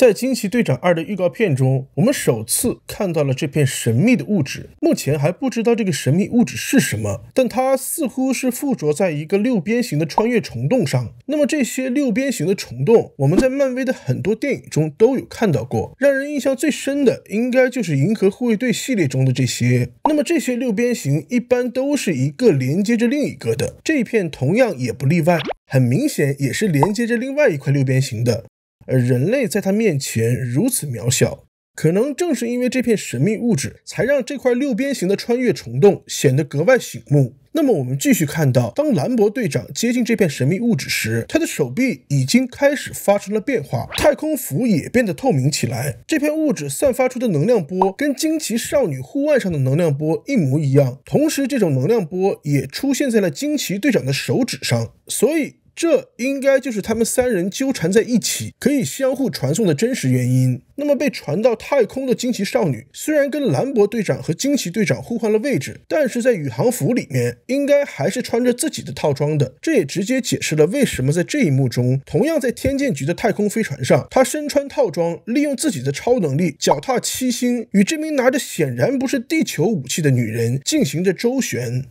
在《惊奇队长二》的预告片中，我们首次看到了这片神秘的物质。目前还不知道这个神秘物质是什么，但它似乎是附着在一个六边形的穿越虫洞上。那么这些六边形的虫洞，我们在漫威的很多电影中都有看到过。让人印象最深的，应该就是《银河护卫队》系列中的这些。那么这些六边形一般都是一个连接着另一个的，这片同样也不例外。很明显，也是连接着另外一块六边形的。而人类在他面前如此渺小，可能正是因为这片神秘物质，才让这块六边形的穿越虫洞显得格外醒目。那么，我们继续看到，当兰博队长接近这片神秘物质时，他的手臂已经开始发生了变化，太空服也变得透明起来。这片物质散发出的能量波，跟惊奇少女护腕上的能量波一模一样。同时，这种能量波也出现在了惊奇队长的手指上，所以。这应该就是他们三人纠缠在一起，可以相互传送的真实原因。那么被传到太空的惊奇少女，虽然跟兰博队长和惊奇队长互换了位置，但是在宇航服里面应该还是穿着自己的套装的。这也直接解释了为什么在这一幕中，同样在天剑局的太空飞船上，她身穿套装，利用自己的超能力，脚踏七星，与这名拿着显然不是地球武器的女人进行着周旋。